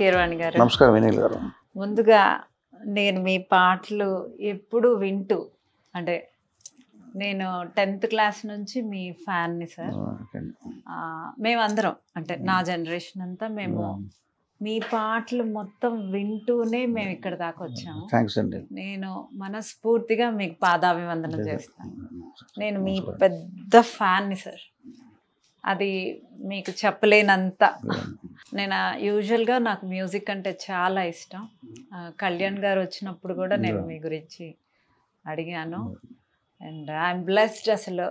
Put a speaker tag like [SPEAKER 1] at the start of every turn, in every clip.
[SPEAKER 1] కీరవాణి గారు నమస్కారం వినయ్ గారు ముందుగా నేను మీ పాటలు ఎప్పుడు వింటూ అంటే నేను టెన్త్ క్లాస్ నుంచి మీ ఫ్యాన్ని సార్ మేమందరం అంటే నా జనరేషన్ అంతా మేము మీ పాటలు మొత్తం వింటూనే మేము ఇక్కడ దాకా వచ్చాము నేను మనస్ఫూర్తిగా మీకు పాదాభివందనం చేస్తాను నేను మీ పెద్ద ఫ్యాన్ని సార్ అది మీకు చెప్పలేనంత నేను యూజువల్గా నాకు మ్యూజిక్ అంటే చాలా ఇష్టం కళ్యాణ్ గారు వచ్చినప్పుడు కూడా నేను మీ గురించి అడిగాను mm-hmm. అండ్ ఐఎమ్ బ్లెస్డ్ అసలు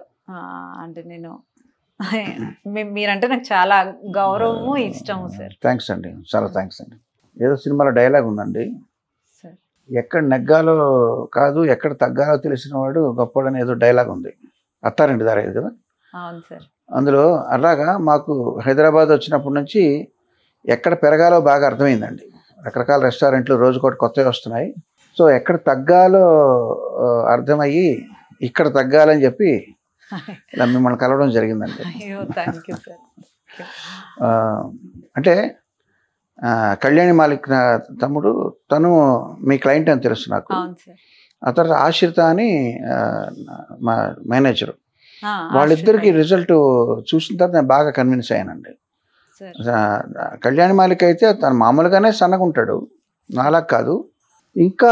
[SPEAKER 1] అంటే నేను మీరంటే నాకు చాలా గౌరవము ఇష్టము సార్
[SPEAKER 2] థ్యాంక్స్ అండి చాలా థ్యాంక్స్ అండి ఏదో సినిమాలో డైలాగ్ ఉందండి ఎక్కడ నెగ్గాలో కాదు ఎక్కడ తగ్గాలో తెలిసిన వాడు గొప్పడని ఏదో డైలాగ్ ఉంది అత్తారండి దారేది కదా అవును సార్ అందులో అలాగా మాకు హైదరాబాద్ వచ్చినప్పటి నుంచి ఎక్కడ పెరగాలో బాగా అర్థమైందండి రకరకాల రెస్టారెంట్లు రోజు కూడా కొత్తవి వస్తున్నాయి సో ఎక్కడ తగ్గాలో అర్థమయ్యి ఇక్కడ తగ్గాలని చెప్పి ఇలా మిమ్మల్ని కలవడం జరిగిందండి అంటే కళ్యాణి మాలిక్ తమ్ముడు తను మీ క్లయింట్ అని తెలుసు నాకు ఆ తర్వాత ఆశ్రిత అని మా మేనేజరు వాళ్ళిద్దరికి రిజల్ట్ చూసిన తర్వాత నేను బాగా కన్విన్స్ అయ్యానండి కళ్యాణి మాలిక అయితే తను మామూలుగానే సన్నగుంటాడు నాలా కాదు ఇంకా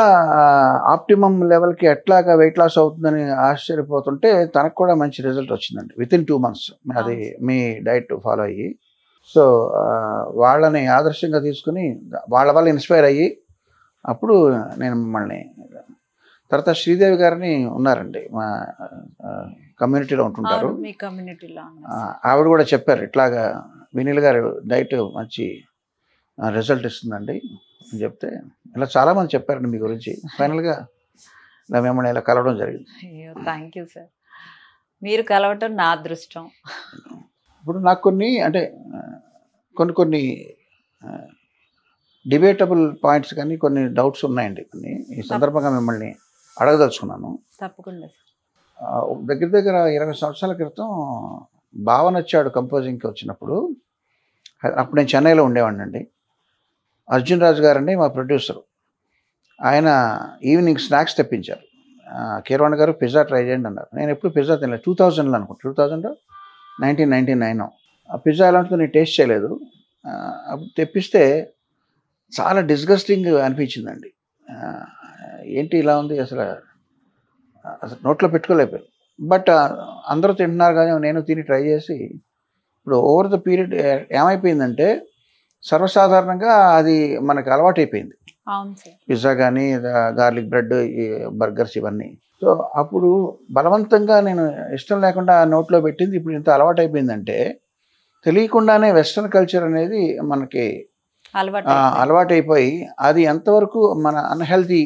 [SPEAKER 2] ఆప్టిమం లెవెల్కి ఎట్లాగా వెయిట్ లాస్ అవుతుందని ఆశ్చర్యపోతుంటే తనకు కూడా మంచి రిజల్ట్ వచ్చిందండి విత్ ఇన్ టూ మంత్స్ అది మీ డైట్ ఫాలో అయ్యి సో వాళ్ళని ఆదర్శంగా తీసుకుని వాళ్ళ వల్ల ఇన్స్పైర్ అయ్యి అప్పుడు నేను మిమ్మల్ని తర్వాత శ్రీదేవి గారిని ఉన్నారండి మా కమ్యూనిటీలో ఉంటుంటారు ఆవిడ కూడా చెప్పారు ఇట్లాగా వినీల్ గారు డైట్ మంచి రిజల్ట్ ఇస్తుందండి అని చెప్తే ఇలా చాలామంది చెప్పారండి మీ గురించి ఫైనల్గా ఇలా మిమ్మల్ని ఇలా కలవడం జరిగింది
[SPEAKER 1] థ్యాంక్ యూ సార్ మీరు కలవటం నా అదృష్టం
[SPEAKER 2] ఇప్పుడు నాకు కొన్ని అంటే కొన్ని కొన్ని డిబేటబుల్ పాయింట్స్ కానీ కొన్ని డౌట్స్ ఉన్నాయండి కొన్ని ఈ సందర్భంగా మిమ్మల్ని అడగదలుచుకున్నాను తప్పకుండా దగ్గర దగ్గర ఇరవై సంవత్సరాల క్రితం భావన వచ్చాడు కంపోజింగ్కి వచ్చినప్పుడు అప్పుడు నేను చెన్నైలో ఉండేవాడిని అండి అర్జున్ రాజు గారండి మా ప్రొడ్యూసరు ఆయన ఈవినింగ్ స్నాక్స్ తెప్పించారు కీరవాణ గారు పిజ్జా ట్రై చేయండి అన్నారు నేను ఎప్పుడు పిజ్జా తినలేదు టూ థౌజండ్లో అనుకుంటు two thousand nineteen ninety nine ఆ పిజ్జా ఎలా ఉంటుందో నేను టేస్ట్ చేయలేదు అప్పుడు తెప్పిస్తే చాలా డిస్గస్టింగ్ అనిపించిందండి ఏంటి ఇలా ఉంది అసలు అసలు నోట్లో పెట్టుకోలేకపోయారు బట్ అందరూ తింటున్నారు కానీ నేను తిని ట్రై చేసి ఇప్పుడు ఓవర్ ద పీరియడ్ ఏమైపోయిందంటే సర్వసాధారణంగా అది మనకు అలవాటు అయిపోయింది పిజ్జా కానీ గార్లిక్ బ్రెడ్ బర్గర్స్ ఇవన్నీ సో అప్పుడు బలవంతంగా నేను ఇష్టం లేకుండా నోట్లో పెట్టింది ఇప్పుడు ఇంత అలవాటు అయిపోయిందంటే తెలియకుండానే వెస్ట్రన్ కల్చర్ అనేది మనకి అలవాటు అలవాటైపోయి అది ఎంతవరకు మన అన్హెల్తీ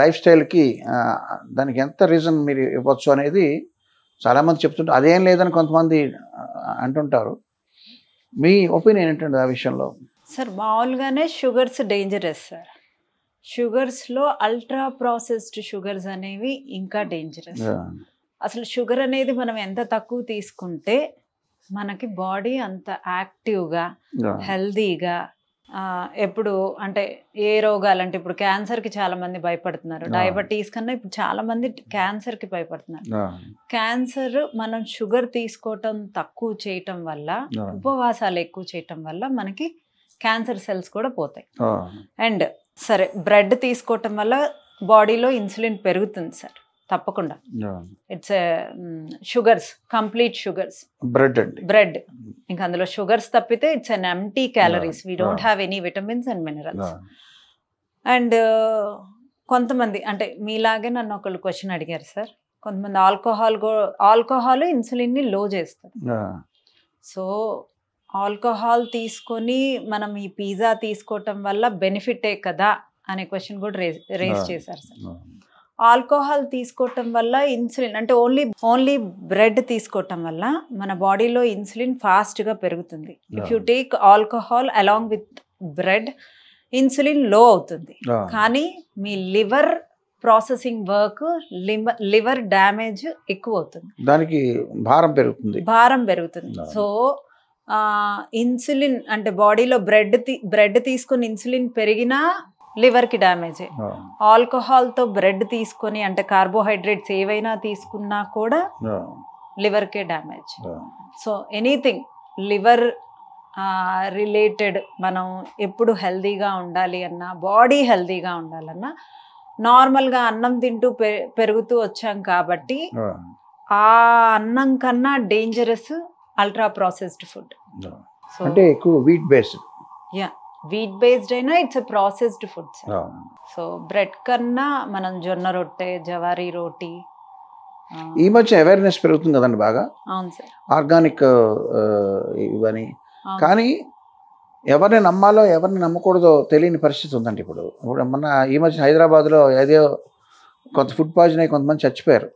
[SPEAKER 2] లైఫ్ స్టైల్కి దానికి ఎంత రీజన్ మీరు ఇవ్వచ్చు అనేది చాలామంది చెప్తుంటారు అదేం లేదని కొంతమంది అంటుంటారు మీ ఒపీనియన్ ఏంటండి ఆ విషయంలో
[SPEAKER 1] సార్ మామూలుగానే షుగర్స్ డేంజరస్ సార్ షుగర్స్లో అల్ట్రా ప్రాసెస్డ్ షుగర్స్ అనేవి ఇంకా డేంజరస్ అసలు షుగర్ అనేది మనం ఎంత తక్కువ తీసుకుంటే మనకి బాడీ అంత యాక్టివ్గా హెల్దీగా ఎప్పుడు అంటే ఏ రోగాలు అంటే ఇప్పుడు క్యాన్సర్కి చాలా మంది భయపడుతున్నారు డయాబెటీస్ కన్నా ఇప్పుడు చాలా మంది క్యాన్సర్కి భయపడుతున్నారు క్యాన్సర్ మనం షుగర్ తీసుకోవటం తక్కువ చేయటం వల్ల ఉపవాసాలు ఎక్కువ చేయటం వల్ల మనకి క్యాన్సర్ సెల్స్ కూడా పోతాయి అండ్ సరే బ్రెడ్ తీసుకోవటం వల్ల బాడీలో ఇన్సులిన్ పెరుగుతుంది సార్ తప్పకుండా it's sugars complete sugars bread అండి బ్రెడ్ ఇంకా అందులో షుగర్స్ తప్పితే it's an empty calories we don't have any vitamins and minerals and కొంతమంది అంటే మీలాగే నన్ను ఒకళ్ళు క్వశ్చన్ అడిగారు సార్ కొంతమంది ఆల్కహాల్ ఆల్కహాల్ ఇన్సులిన్ని లో చేస్తారు సో ఆల్కహాల్ తీసుకొని మనం ఈ పిజ్జా తీసుకోవటం వల్ల బెనిఫిటే కదా అనే క్వశ్చన్ కూడా రేస్ రేస్ చేశారు సార్ ఆల్కోహాల్ తీసుకోవటం వల్ల ఇన్సులిన్ అంటే ఓన్లీ ఓన్లీ బ్రెడ్ తీసుకోవటం వల్ల మన బాడీలో ఇన్సులిన్ ఫాస్ట్గా పెరుగుతుంది if you take alcohol along with bread insulin low అవుతుంది కానీ మీ liver processing work liver damage ఎక్కువ అవుతుంది
[SPEAKER 2] దానికి భారం పెరుగుతుంది
[SPEAKER 1] భారం పెరుగుతుంది సో ఇన్సులిన్ అంటే బాడీలో బ్రెడ్ బ్రెడ్ తీసుకుని ఇన్సులిన్ పెరిగినా లివర్కి డ్యామేజే ఆల్కహాల్తో బ్రెడ్ తీసుకొని అంటే కార్బోహైడ్రేట్స్ ఏవైనా తీసుకున్నా కూడా లివర్కే damage so anything liver related మనం ఎప్పుడు హెల్దీగా ఉండాలి అన్నా బాడీ హెల్దీగా ఉండాలన్నా నార్మల్గా అన్నం తింటూ పెరుగుతూ వచ్చాం కాబట్టి ఆ అన్నం కన్నా డేంజరస్ అల్ట్రా ప్రాసెస్డ్ ఫుడ్ అంటే
[SPEAKER 2] ఎక్కువ wheat based
[SPEAKER 1] yeah wheat based అయినా it's processed food so bread కన్నా మనం జొన్న రొట్టె జవారి రోటీ
[SPEAKER 2] ఈ మధ్య అవేర్నెస్ పెరుగుతుంది కదండి బాగా ఆర్గానిక్ ఇవన్నీ కానీ ఎవరిని నమ్మాలో ఎవరిని నమ్మకూడదో తెలియని పరిస్థితి ఉందండి ఇప్పుడు ఇప్పుడు మొన్న ఈ మధ్య హైదరాబాద్లో ఏదో కొంత ఫుడ్ పాయిజన్ అయ్యి కొంతమంది చచ్చిపోయారు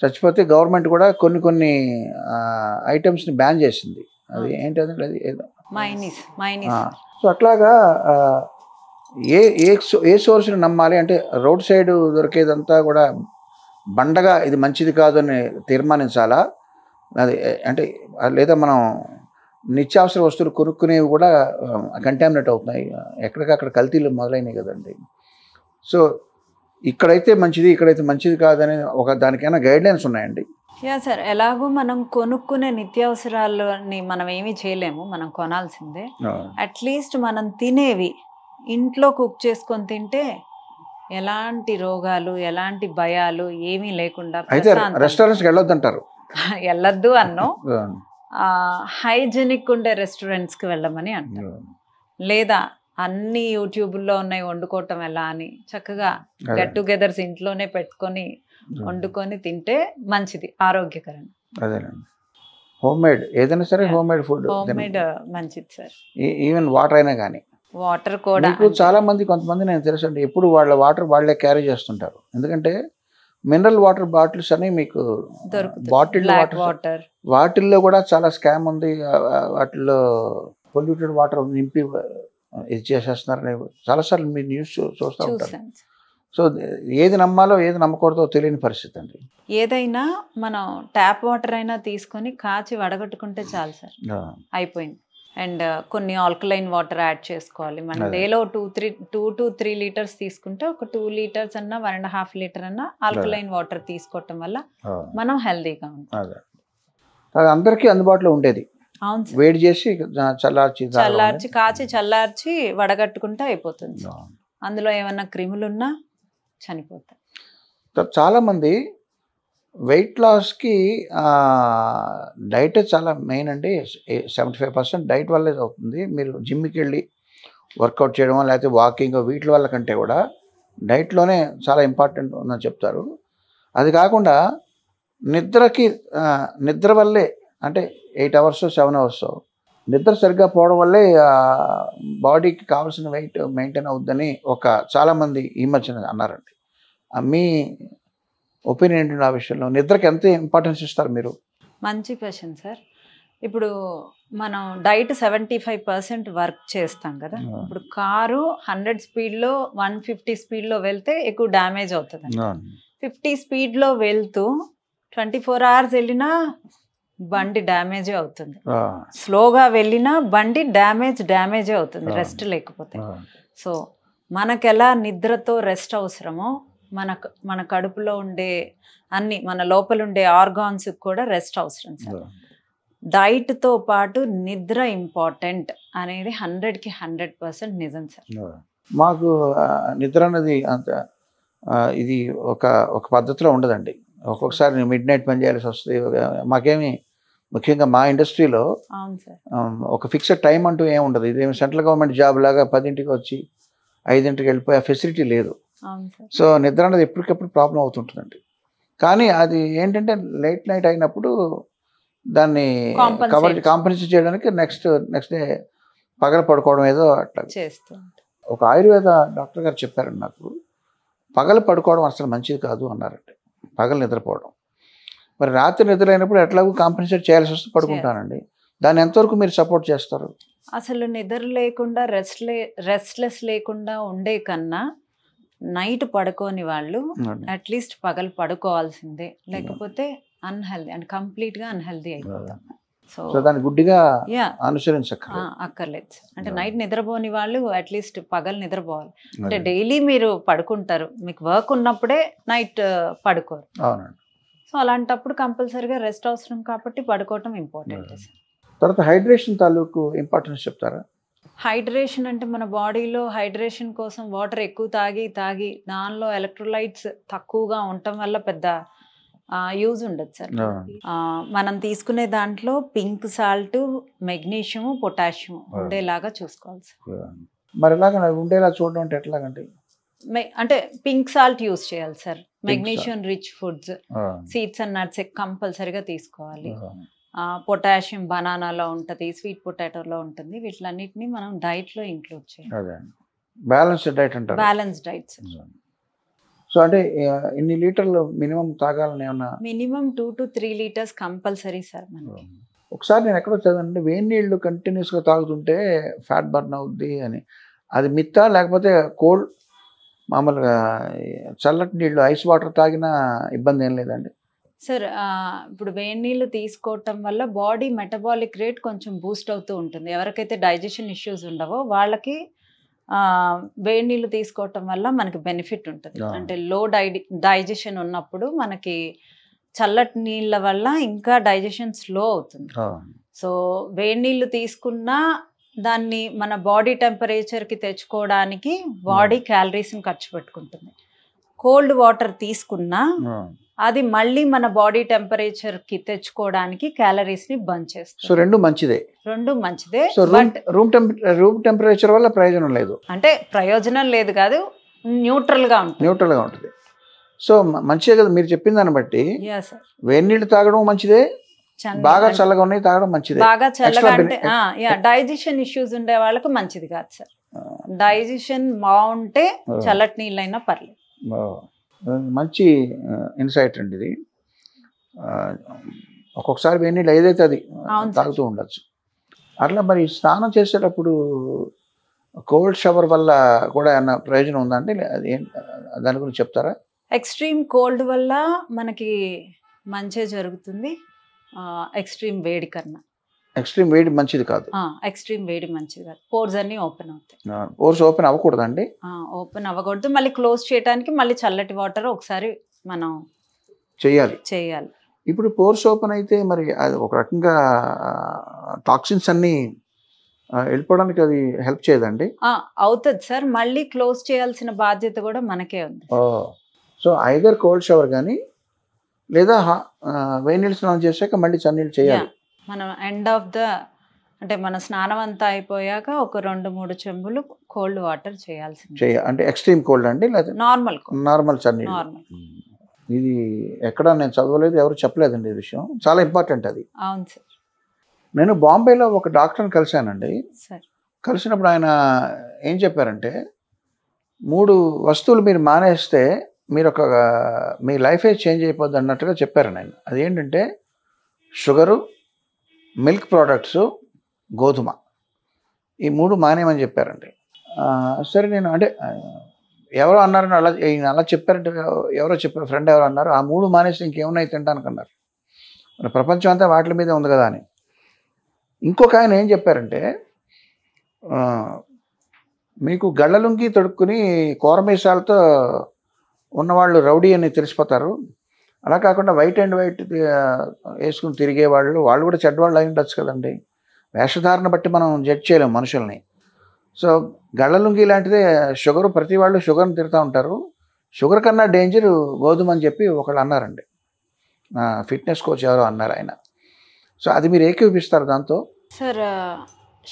[SPEAKER 2] చచ్చిపోతే గవర్నమెంట్ కూడా కొన్ని కొన్ని ఐటమ్స్ని బ్యాన్ చేసింది అది ఏంటి అది ఏదో
[SPEAKER 1] మైనీస్ మైనీస్
[SPEAKER 2] సో అట్లాగా ఏ ఏ ఏ సోర్స్ని నమ్మాలి అంటే రోడ్ సైడ్ దొరికేదంతా కూడా బండగా ఇది మంచిది కాదు అని తీర్మానించాలా అది అంటే లేదా మనం నిత్యావసర వస్తువులు కొనుక్కునేవి కూడా కంటామినేట్ అవుతున్నాయి ఎక్కడికక్కడ కల్తీలు మొదలైనవి కదండి సో ఇక్కడైతే మంచిది ఇక్కడైతే మంచిది కాదని ఒక దానికైనా గైడ్లైన్స్ ఉన్నాయండి
[SPEAKER 1] యా సార్ ఎలాగో మనం కొనుక్కునే నిత్యావసరాలని మనం ఏమీ చేయలేము మనం కొనాల్సిందే అట్లీస్ట్ మనం తినేవి ఇంట్లో కుక్ చేసుకొని తింటే ఎలాంటి రోగాలు ఎలాంటి భయాలు ఏమీ లేకుండా అయితే వెళ్ళొద్దు అంటారు వెళ్ళొద్దు అన్నో హైజెనిక్ ఉండే రెస్టారెంట్స్కి వెళ్ళమని అంటారు లేదా అన్ని యూట్యూబ్లో ఉన్నాయి వండుకోవటం ఎలా అని చక్కగా గెట్ టుగెదర్స్ ఇంట్లోనే పెట్టుకొని Hmm. వండుకొని తింటే మంచిది ఆరోగ్యకరం
[SPEAKER 2] అదేనండి హోమ్ మేడ్ ఏదైనా సరే home made food home made మంచిది సార్ ఈవెన్ వాటర్ అయినా కానీ
[SPEAKER 1] వాటర్ కూడా ఇప్పుడు
[SPEAKER 2] చాలా మంది కొంతమంది నేను తెలుసు అండి ఎప్పుడు వాళ్ళ వాటర్ వాళ్ళే క్యారీ చేస్తుంటారు ఎందుకంటే మినరల్ వాటర్ బాటిల్స్ అని మీకు బాటిల్ వాటర్ వాటిల్లో కూడా చాలా స్కామ్ ఉంది వాటిల్లో పొల్యూటెడ్ వాటర్ నింపి ఇది చేసేస్తున్నారని చాలాసార్లు మీరు న్యూస్ చూస్తూ ఉంటారు సో ఏది నమ్మాలో ఏది నమ్మకూడదో తెలియని పరిస్థితి అండి
[SPEAKER 1] ఏదైనా మనం ట్యాప్ వాటర్ అయినా తీసుకొని కాచి వడగట్టుకుంటే చాలు సార్ అయిపోయింది అండ్ uh, కొన్ని ఆల్కలైన్ వాటర్ యాడ్ చేసుకోవాలి మనం డేలో two three two two three litres తీసుకుంటే ఒక టూ లీటర్స్ అన్న వన్ అండ్ హాఫ్ లీటర్ అన్నా ఆల్కలైన్ వాటర్ తీసుకోవటం వల్ల మనం హెల్దీగా
[SPEAKER 2] ఉంటాం అది అందరికీ అందుబాటులో ఉండేది వేడి చేసి చల్లార్చి చల్లార్చి
[SPEAKER 1] కాచి చల్లార్చి వడగట్టుకుంటే అయిపోతుంది అందులో ఏమన్నా క్రిములున్నా
[SPEAKER 2] చనిపోతారు మంది వెయిట్ లాస్కి డైట్ చాలా మెయిన్ అండి సెవెంటీ ఫైవ్ పర్సెంట్ డైట్ వల్లే అవుతుంది మీరు జిమ్కి వెళ్ళి వర్కౌట్ చేయడం లేకపోతే వాకింగ్ వీటి వల్ల కంటే కూడా డైట్లోనే చాలా ఇంపార్టెంట్ ఉందని చెప్తారు అది కాకుండా నిద్రకి నిద్ర వల్లే అంటే ఎయిట్ అవర్స్ సెవెన్ అవర్స్ నిద్ర సరిగ్గా పోవడం వల్లే బాడీకి కావాల్సిన వెయిట్ మెయింటైన్ అవుద్దని ఒక చాలామంది ఈ మధ్యన అన్నారండి మీ ఒపీనియన్ ఏంటి నా విషయంలో నిద్రకి ఎంత ఇంపార్టెన్స్ ఇస్తారు మీరు
[SPEAKER 1] మంచి క్వశ్చన్ సార్ ఇప్పుడు మనం diet seventy five percent work చేస్తాం కదా ఇప్పుడు కారు హండ్రెడ్ స్పీడ్లో వన్ ఫిఫ్టీ స్పీడ్లో వెళ్తే ఎక్కువ డ్యామేజ్ అవుతుంది ఫిఫ్టీ స్పీడ్లో వెళ్తూ ట్వంటీ ఫోర్ అవర్స్ వెళ్ళినా బండి డ్యామేజ్ అవుతుంది స్లోగా వెళ్ళినా బండి డ్యామేజ్ డ్యామేజ్ అవుతుంది రెస్ట్ లేకపోతే సో మనకు ఎలా నిద్రతో రెస్ట్ అవసరమో మన మన కడుపులో ఉండే అన్ని మన లోపల ఉండే ఆర్గాన్స్ కూడా రెస్ట్ అవసరం సార్ డైట్తో పాటు నిద్ర ఇంపార్టెంట్ అనేది హండ్రెడ్కి హండ్రెడ్ పర్సెంట్ నిజం సార్
[SPEAKER 2] మాకు నిద్ర అనేది అంత ఇది ఒక ఒక పద్ధతిలో ఉండదండి ఒక్కొక్కసారి మిడ్ నైట్ పని చేయాల్సి వస్తుంది మాకేమి ముఖ్యంగా మా ఇండస్ట్రీలో ఒక ఫిక్స్డ్ టైం అంటూ ఏమి ఉండదు ఇదేమి సెంట్రల్ గవర్నమెంట్ జాబ్ లాగా పదింటికి వచ్చి ఐదింటికి వెళ్ళిపోయి ఆ ఫెసిలిటీ లేదు సో నిద్ర అనేది ఎప్పటికప్పుడు ప్రాబ్లం అవుతుంటుందండి కానీ అది ఏంటంటే లేట్ నైట్ అయినప్పుడు దాన్ని కవర్ కాంపెన్సేట్ చేయడానికి నెక్స్ట్ నెక్స్ట్ డే పగల పడుకోవడం ఏదో అట్లా ఒక ఆయుర్వేద డాక్టర్ గారు చెప్పారండి నాకు పగలు పడుకోవడం అసలు మంచిది కాదు అన్నారంటే పగలు నిద్రపోవడం మరి రాత్రి నిద్రలేనప్పుడు ఎట్లాగో కాంపెన్సేట్ చేయాల్సి వస్తే పడుకుంటానండి దాన్ని ఎంతవరకు మీరు సపోర్ట్ చేస్తారు
[SPEAKER 1] అసలు నిద్ర లేకుండా రెస్ట్ లే రెస్ట్లెస్ లేకుండా ఉండే కన్నా నైట్ పడుకోని వాళ్ళు అట్లీస్ట్ పగలు పడుకోవాల్సిందే లేకపోతే అన్హెల్దీ అండ్ కంప్లీట్ గా అన్హెల్దీ అయిపోతాం సో అక్కర్లేదు అంటే నైట్ నిద్రపోని వాళ్ళు అట్లీస్ట్ పగలు నిద్రపోవాలి అంటే డైలీ మీరు పడుకుంటారు మీకు వర్క్ ఉన్నప్పుడే నైట్ పడుకోరు అవునండి సో అలాంటప్పుడు కంపల్సరీగా రెస్ట్ అవసరం కాబట్టి పడుకోవటం ఇంపార్టెంట్
[SPEAKER 2] తర్వాత హైడ్రేషన్ తాలూకు ఇంపార్టెన్స్ చెప్తారా
[SPEAKER 1] హైడ్రేషన్ అంటే మన బాడీలో హైడ్రేషన్ కోసం వాటర్ ఎక్కువ తాగి తాగి దానిలో ఎలక్ట్రోలైట్స్ తక్కువగా ఉండటం వల్ల పెద్ద యూజ్ ఉండదు సార్ మనం తీసుకునే దాంట్లో పింక్ సాల్ట్ మెగ్నీషియం పొటాషియం ఉండేలాగా చూసుకోవాలి
[SPEAKER 2] సార్ మరి ఉండేలా చూడడం అంటే ఎట్లాగండి
[SPEAKER 1] అంటే పింక్ సాల్ట్ యూస్ చేయాలి sir magnesium rich foods seeds and nuts కంపల్సరీగా తీసుకోవాలి పొటాషియం బనానాలో ఉంటుంది స్వీట్ పొటాటోలో ఉంటుంది వీటిలన్నిటిని మనం డైట్లో ఇంక్లూడ్ చేయాలి
[SPEAKER 2] బ్యాలెన్స్ డైట్ అంటారు సో అంటే ఇన్ని లీటర్లు మినిమం తాగాలని ఏమన్నా
[SPEAKER 1] minimum two to three litres compulsory sir
[SPEAKER 2] ఒకసారి నేను ఎక్కడో చదవండి వేడి నీళ్లు కంటిన్యూస్గా తాగుతుంటే ఫ్యాట్ బర్న్ అవుద్ది అని అది మిత్తా లేకపోతే కోల్డ్ మామూలుగా చల్లటి నీళ్ళు ఐస్ వాటర్ తాగినా ఇబ్బంది ఏం లేదండి
[SPEAKER 1] సార్ ఇప్పుడు వేడి నీళ్ళు తీసుకోవటం వల్ల బాడీ మెటబాలిక్ రేట్ కొంచెం బూస్ట్ అవుతూ ఉంటుంది ఎవరికైతే డైజెషన్ ఇష్యూస్ ఉండవో వాళ్ళకి వేడి నీళ్ళు తీసుకోవటం వల్ల మనకి బెనిఫిట్ ఉంటుంది అంటే లో డై డైజెషన్ ఉన్నప్పుడు మనకి చల్లటి నీళ్ళ వల్ల ఇంకా డైజెషన్ స్లో అవుతుంది సో వేడి నీళ్ళు తీసుకున్నా దాన్ని మన బాడీ టెంపరేచర్కి తెచ్చుకోవడానికి బాడీ hmm. క్యాలరీస్ని ఖర్చు పెట్టుకుంటుంది కోల్డ్ వాటర్ తీసుకున్నా hmm. అది మళ్ళీ మన బాడీ టెంపరేచర్ కి తెచ్చుకోవడానికి క్యాలరీస్ ని బంద్ చేస్తుంది
[SPEAKER 2] సో రెండు మంచిదే
[SPEAKER 1] రెండు మంచిదే
[SPEAKER 2] రూమ్ రూమ్ టెంపరేచర్ వల్ల ప్రయోజనం లేదు
[SPEAKER 1] అంటే ప్రయోజనం లేదు కాదు న్యూట్రల్ గా ఉంటుంది
[SPEAKER 2] న్యూట్రల్ గా ఉంటుంది సో మంచిదే కదా మీరు చెప్పిన దాన్ని బట్టి వేడి నీళ్ళు తాగడం మంచిదే బాగా చల్లగా ఉన్నాయి తాగడం మంచిది బాగా చల్లగా అంటే
[SPEAKER 1] డైజెషన్ ఇష్యూస్ ఉండే వాళ్ళకు మంచిది కాదు సార్ డైజెషన్ బాగుంటే చల్లటి నీళ్ళు అయినా పర్లేదు
[SPEAKER 2] మంచి ఇన్సైట్ అండి ఇది ఒక్కొక్కసారి వేడి నీళ్ళు ఏదైతే అది తాగుతూ ఉండొచ్చు అట్లా మరి స్నానం చేసేటప్పుడు కోల్డ్ షవర్ వల్ల కూడా ఏమన్నా ప్రయోజనం ఉందంటే అది దాని గురించి చెప్తారా
[SPEAKER 1] ఎక్స్ట్రీమ్ కోల్డ్ వల్ల మనకి మంచి జరుగుతుంది ఎక్స్ట్రీమ్ వేడి కన్నా
[SPEAKER 2] ఎక్స్ట్రీమ్ వేడి మంచిది కాదు
[SPEAKER 1] ఎక్స్ట్రీమ్ వేడి మంచిది కాదు పోర్స్ అన్ని ఓపెన్ అవుతాయి
[SPEAKER 2] పోర్స్ ఓపెన్ అవ్వకూడదు అండి
[SPEAKER 1] ఓపెన్ అవ్వకూడదు మళ్ళీ క్లోజ్ చేయడానికి మళ్ళీ చల్లటి వాటర్ ఒకసారి మనం చేయాలి చేయాలి
[SPEAKER 2] ఇప్పుడు పోర్స్ ఓపెన్ అయితే మరి అది ఒక రకంగా టాక్సిన్స్ అన్నీ వెళ్ళిపోవడానికి అది హెల్ప్ చేయదండి
[SPEAKER 1] అవుతుంది సార్ మళ్ళీ క్లోజ్ చేయాల్సిన బాధ్యత కూడా మనకే ఉంది
[SPEAKER 2] సో ఐదర్ కోల్డ్ షవర్ కానీ లేదా నీళ్ళు స్నానం చేశాక మళ్ళీ చన్నీళ్ళు చేయాలి
[SPEAKER 1] మనం ఎండ్ ఆఫ్ ద అంటే మన స్నానం అంతా అయిపోయాక ఒక రెండు మూడు చెంబులు కోల్డ్ వాటర్ చేయాల్సి చేయాలి
[SPEAKER 2] అంటే ఎక్స్ట్రీమ్ కోల్డ్ అండి లేదా నార్మల్ నార్మల్ చన్నీ నార్మల్ ఇది ఎక్కడ నేను చదవలేదు ఎవరు చెప్పలేదండి ఈ విషయం చాలా ఇంపార్టెంట్ అది అవును సార్ నేను బాంబేలో ఒక డాక్టర్ని కలిశానండి కలిసినప్పుడు ఆయన ఏం చెప్పారంటే మూడు వస్తువులు మీరు మానేస్తే మీరు ఒక మీ లైఫే చేంజ్ అయిపోద్ది అన్నట్టుగా చెప్పారు నేను అదేంటంటే షుగరు మిల్క్ ప్రోడక్ట్స్ గోధుమ ఈ మూడు మానేయమని చెప్పారండి సరే నేను అంటే ఎవరో అన్నారని అలా ఈయన అలా చెప్పారంటే ఎవరో చెప్పారు ఫ్రెండ్ ఎవరో అన్నారు ఆ మూడు మానేసి ఇంకేమన్నా తినడానికి అన్నారు ప్రపంచం అంతా వాటి మీదే ఉంది కదా అని ఇంకొక ఆయన ఏం చెప్పారంటే మీకు గళ్ళలుంకి తొడుక్కుని కూరమీసాలతో ఉన్నవాళ్ళు రౌడీ అని తెలిసిపోతారు అలా కాకుండా వైట్ అండ్ వైట్ వేసుకుని తిరిగే వాళ్ళు వాళ్ళు కూడా చెడ్డవాళ్ళు అయి ఉండొచ్చు కదండి వేషధారణ బట్టి మనం జడ్జ్ చేయలేము మనుషుల్ని సో గళ్ళలుంగి లాంటిదే షుగర్ ప్రతి వాళ్ళు షుగర్ని తిరుగుతూ ఉంటారు షుగర్ కన్నా డేంజర్ గోధుమ అని చెప్పి ఒకళ్ళు అన్నారండి ఫిట్నెస్ కోచ్ ఎవరో అన్నారు ఆయన సో అది మీరు ఏకీపిస్తారు దాంతో
[SPEAKER 1] సార్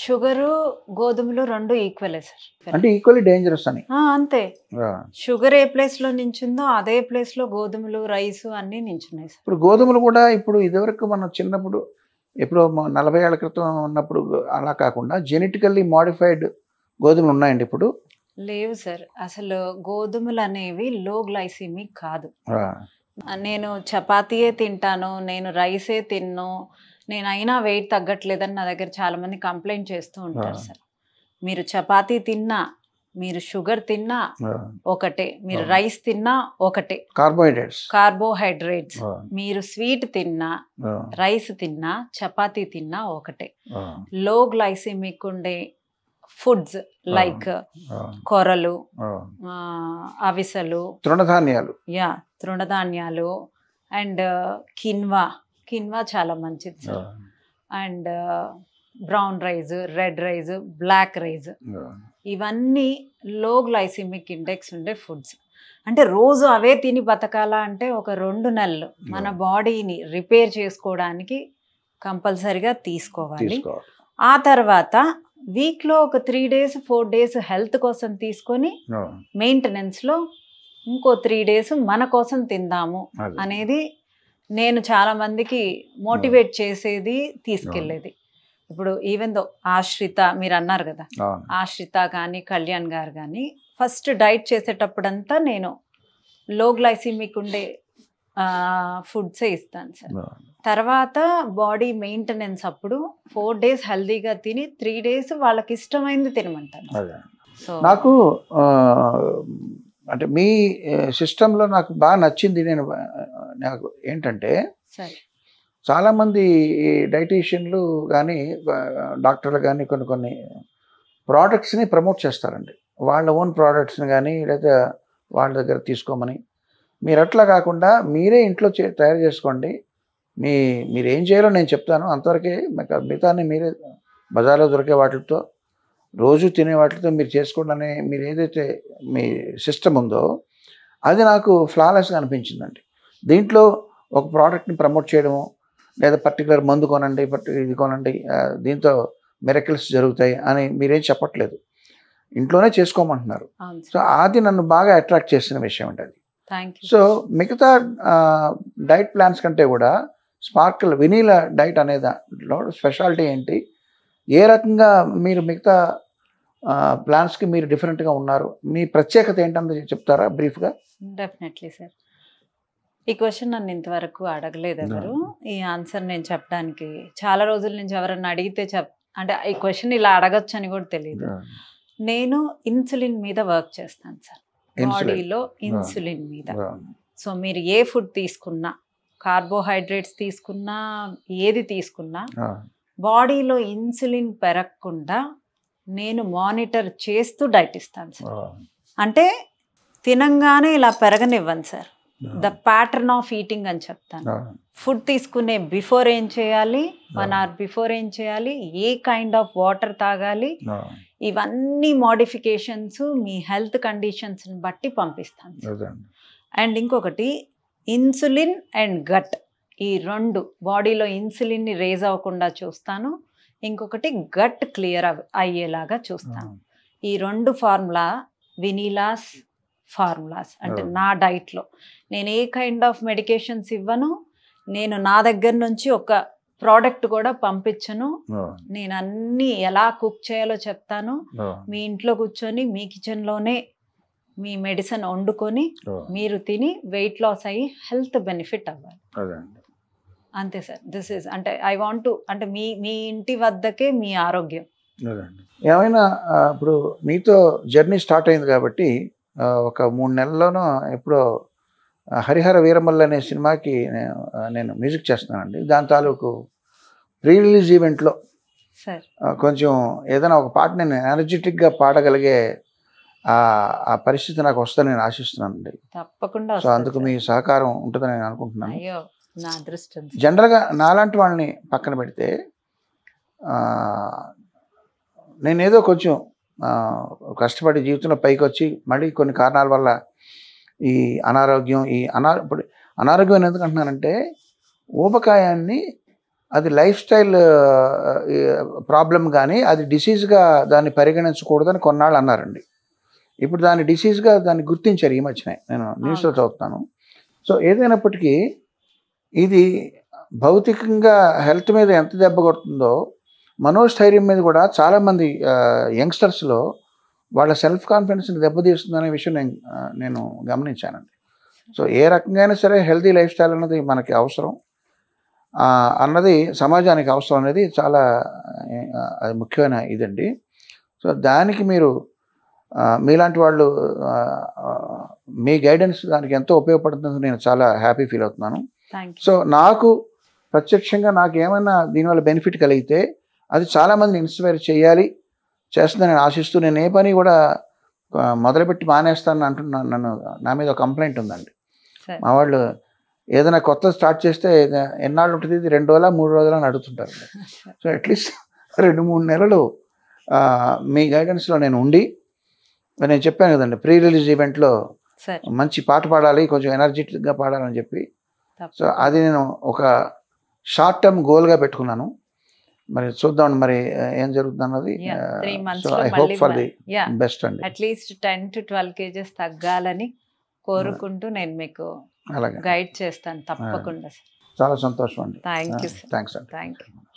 [SPEAKER 1] షుగరు గోధుమలు రెండు ఈక్వలే సార్ అంటే
[SPEAKER 2] ఈక్వల్లీ డేంజరస్ అని
[SPEAKER 1] అంతే షుగర్ ఏ ప్లేస్ లో నించుందో అదే ప్లేస్ లో గోధుమలు రైస్ అన్ని నించున్నాయి సార్
[SPEAKER 2] ఇప్పుడు గోధుమలు కూడా ఇప్పుడు ఇదివరకు మనం చిన్నప్పుడు ఎప్పుడో నలభై ఏళ్ళ క్రితం ఉన్నప్పుడు అలా కాకుండా జెనెటికల్లీ మాడిఫైడ్ గోధుమలు ఉన్నాయండి ఇప్పుడు
[SPEAKER 1] లేవు సార్ అసలు గోధుమలు అనేవి లో గ్లైసిమిక్ కాదు నేను చపాతీయే తింటాను నేను రైసే తిన్ను నేనైనా వెయిట్ తగ్గట్లేదని నా దగ్గర చాలామంది కంప్లైంట్ చేస్తూ ఉంటారు సార్ మీరు చపాతీ తిన్నా మీరు షుగర్ తిన్నా ఒకటే మీరు రైస్ తిన్నా ఒకటే
[SPEAKER 2] కార్బోహైడ్రేట్స్
[SPEAKER 1] కార్బోహైడ్రేట్స్ మీరు స్వీట్ తిన్నా రైస్ తిన్నా చపాతీ తిన్నా ఒకటే లో గ్లైసిమిక్ ఉండే ఫుడ్స్ లైక్ కొరలు అవిసలు
[SPEAKER 2] తృణధాన్యాలు
[SPEAKER 1] యా తృణధాన్యాలు అండ్ కిన్వా కిన్వా చాలా మంచిది sir and brown rice red rice black rice ఇవన్నీ లో గ్లైసిమిక్ ఇండెక్స్ ఉండే ఫుడ్స్ అంటే రోజు అవే తిని బతకాలా అంటే ఒక రెండు నెలలు మన బాడీని రిపేర్ చేసుకోవడానికి కంపల్సరిగా తీసుకోవాలి ఆ తర్వాత వీక్లో ఒక three days four days health కోసం తీసుకొని మెయింటెనెన్స్లో ఇంకో త్రీ డేస్ మన కోసం తిందాము అనేది నేను చాలా మందికి మోటివేట్ చేసేది తీసుకెళ్లేది ఇప్పుడు ఈవెన్ దో ఆశ్రిత మీరు అన్నారు కదా ఆశ్రిత కానీ కళ్యాణ్ గారు కానీ ఫస్ట్ డైట్ చేసేటప్పుడంతా నేను లో గ్లైసిమిక్ ఉండే ఫుడ్సే ఇస్తాను సార్ తర్వాత బాడీ మెయింటెనెన్స్ అప్పుడు ఫోర్ డేస్ హెల్దీగా తిని త్రీ డేస్ వాళ్ళకి ఇష్టమైంది తినమంటాను
[SPEAKER 2] నాకు అంటే మీ సిస్టంలో నాకు బాగా నచ్చింది నేను నాకు ఏంటంటే చాలామంది డైటీషియన్లు కానీ డాక్టర్లు కానీ కొన్ని కొన్ని ప్రోడక్ట్స్ని ప్రమోట్ చేస్తారండి వాళ్ళ ఓన్ ప్రోడక్ట్స్ని కానీ లేదా వాళ్ళ దగ్గర తీసుకోమని మీరు అట్లా కాకుండా మీరే ఇంట్లో తయారు చేసుకోండి మీ మీరు ఏం చేయాలో నేను చెప్తాను అంతవరకే మిగతాన్ని మీరే బజార్లో దొరికే వాటితో రోజు తినే వాటితో మీరు చేసుకోవడం మీరు ఏదైతే మీ సిస్టమ్ ఉందో అది నాకు ఫ్లాలెస్గా అనిపించిందండి దీంట్లో ఒక ప్రోడక్ట్ని ప్రమోట్ చేయడము లేదా పర్టికులర్ మందు కొనండి పర్టికులర్ ఇది కొనండి దీంతో మిరకిల్స్ జరుగుతాయి అని మీరేం చెప్పట్లేదు ఇంట్లోనే చేసుకోమంటున్నారు సో అది నన్ను బాగా అట్రాక్ట్ చేసిన విషయం అండి అది సో మిగతా డైట్ ప్లాన్స్ కంటే కూడా స్పార్కిల్ వినీల డైట్ అనే దాంట్లో స్పెషాలిటీ ఏంటి ఏ రకంగా మీరు మిగతా ప్లాన్స్కి మీరు డిఫరెంట్గా ఉన్నారు మీ ప్రత్యేకత ఏంటన్నది చెప్తారా బ్రీఫ్గా
[SPEAKER 1] డెఫినెట్లీ సార్ ఈ క్వశ్చన్ నన్ను ఇంతవరకు అడగలేదు ఎవరు ఈ ఆన్సర్ నేను చెప్పడానికి చాలా రోజుల నుంచి ఎవరన్నా అడిగితే చెప్ అంటే ఈ క్వశ్చన్ ఇలా అడగచ్చు అని కూడా తెలియదు నేను ఇన్సులిన్ మీద వర్క్ చేస్తాను సార్ బాడీలో ఇన్సులిన్ మీద సో మీరు ఏ ఫుడ్ తీసుకున్నా కార్బోహైడ్రేట్స్ తీసుకున్నా ఏది తీసుకున్నా బాడీలో ఇన్సులిన్ పెరగకుండా నేను మానిటర్ చేస్తూ డైట్ ఇస్తాను సార్ అంటే తినంగానే ఇలా పెరగనివ్వండి sir the pattern of eating అని చెప్తాను ఫుడ్ తీసుకునే బిఫోర్ ఏం చేయాలి వన్ అవర్ బిఫోర్ ఏం చేయాలి ఏ కైండ్ ఆఫ్ వాటర్ తాగాలి ఇవన్నీ మోడిఫికేషన్స్ మీ హెల్త్ కండిషన్స్ని బట్టి పంపిస్తాను అండ్ ఇంకొకటి ఇన్సులిన్ అండ్ గట్ ఈ రెండు బాడీలో ఇన్సులిన్ని రేజ్ అవ్వకుండా చూస్తాను ఇంకొకటి గట్ క్లియర్ అయ్యేలాగా చూస్తాను ఈ రెండు ఫార్ములా వినీలాస్ ఫార్ములాస్ అంటే నా డైట్లో నేను ఏ కైండ్ ఆఫ్ మెడికేషన్స్ ఇవ్వను నేను నా దగ్గర నుంచి ఒక ప్రోడక్ట్ కూడా పంపించను నేను అన్ని ఎలా కుక్ చేయాలో చెప్తాను మీ ఇంట్లో కూర్చొని మీ కిచెన్లోనే మీ మెడిసిన్ వండుకొని మీరు తిని వెయిట్ లాస్ అయ్యి హెల్త్ బెనిఫిట్ అవ్వాలి అంతే సార్ దిస్ ఇస్ అంటే ఐ వాంట్ టు అంటే మీ మీ ఇంటి వద్దకే మీ ఆరోగ్యం
[SPEAKER 2] ఏమైనా ఇప్పుడు మీతో జర్నీ స్టార్ట్ అయింది కాబట్టి ఒక మూడు నెలల్లోనూ ఎప్పుడో హరిహర వీరమల్ల అనే సినిమాకి నేను మ్యూజిక్ చేస్తున్నానండి దాని తాలూకు ప్రీ రిలీజ్ ఈవెంట్లో కొంచెం ఏదైనా ఒక పాట నేను ఎనర్జెటిక్గా పాడగలిగే ఆ పరిస్థితి నాకు వస్తుందని నేను ఆశిస్తున్నానండి
[SPEAKER 1] తప్పకుండా సో అందుకు
[SPEAKER 2] మీ సహకారం ఉంటుందని నేను అనుకుంటున్నాను జనరల్గా నాలాంటి వాళ్ళని పక్కన పెడితే నేనేదో కొంచెం కష్టపడి జీవితంలో పైకి వచ్చి మళ్ళీ కొన్ని కారణాల వల్ల ఈ అనారోగ్యం ఈ అనా ఇప్పుడు అనారోగ్యం ఎందుకు అంటున్నానంటే ఊబకాయాన్ని అది లైఫ్ స్టైల్ ప్రాబ్లం కానీ అది డిసీజ్గా దాన్ని పరిగణించకూడదని కొన్నాళ్ళు అన్నారండి ఇప్పుడు దాన్ని డిసీజ్గా దాన్ని గుర్తించారు ఈ మధ్యనే నేను న్యూస్లో చదువుతాను సో ఏదైనప్పటికీ ఇది భౌతికంగా హెల్త్ మీద ఎంత దెబ్బ కొడుతుందో మనోస్థైర్యం మీద కూడా చాలామంది యంగ్స్టర్స్లో వాళ్ళ సెల్ఫ్ కాన్ఫిడెన్స్ని దెబ్బతీస్తుందనే విషయం నేను నేను గమనించానండి సో ఏ రకంగా సరే హెల్తీ లైఫ్ స్టైల్ అన్నది మనకి అవసరం అన్నది సమాజానికి అవసరం అనేది చాలా అది ముఖ్యమైన ఇదండి సో దానికి మీరు మీలాంటి వాళ్ళు మీ గైడెన్స్ దానికి ఎంతో ఉపయోగపడుతుందని నేను చాలా హ్యాపీ ఫీల్ అవుతున్నాను సో నాకు ప్రత్యక్షంగా నాకు ఏమైనా దీనివల్ల బెనిఫిట్ కలిగితే అది చాలామంది ఇన్స్పైర్ చేయాలి చేస్తుందని ఆశిస్తూ నేను ఏ పని కూడా మొదలుపెట్టి మానేస్తాను అంటున్నాను నన్ను నా మీద కంప్లైంట్ ఉందండి మా వాళ్ళు ఏదైనా కొత్త స్టార్ట్ చేస్తే ఎన్నాళ్ళు ఉంటుంది ఇది రెండు రోజుల మూడు రోజుల అని అడుగుతుంటారు సో అట్లీస్ట్ రెండు మూడు నెలలు మీ గైడెన్స్లో నేను ఉండి నేను చెప్పాను కదండి ప్రీ రిలీజ్ ఈవెంట్లో మంచి పాట పాడాలి కొంచెం ఎనర్జెటిక్గా పాడాలని చెప్పి సో అది నేను ఒక షార్ట్ టర్మ్ గోల్గా పెట్టుకున్నాను మరి చూద్దాం మరి ఏం జరుగుతుంది అన్నది I hope for the best అండి
[SPEAKER 1] at least ten to twelve kgs తగ్గాలని కోరుకుంటూ నేను మీకు గైడ్ చేస్తాను తప్పకుండా
[SPEAKER 2] చాలా సంతోషం అండి థ్యాంక్ యూ థ్యాంక్స్ అండి
[SPEAKER 1] థ్యాంక్ యూ